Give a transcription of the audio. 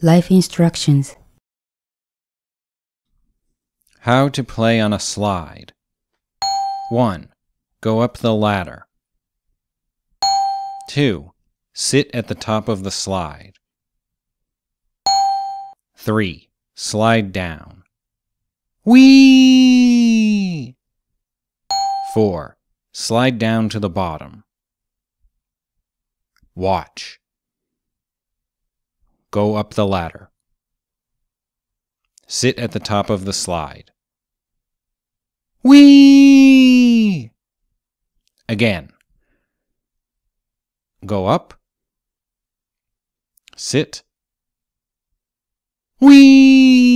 Life Instructions How to play on a slide. 1. Go up the ladder. 2. Sit at the top of the slide. 3. Slide down. Whee! 4. Slide down to the bottom. Watch. Go up the ladder. Sit at the top of the slide. Whee! Again. Go up. Sit. Whee!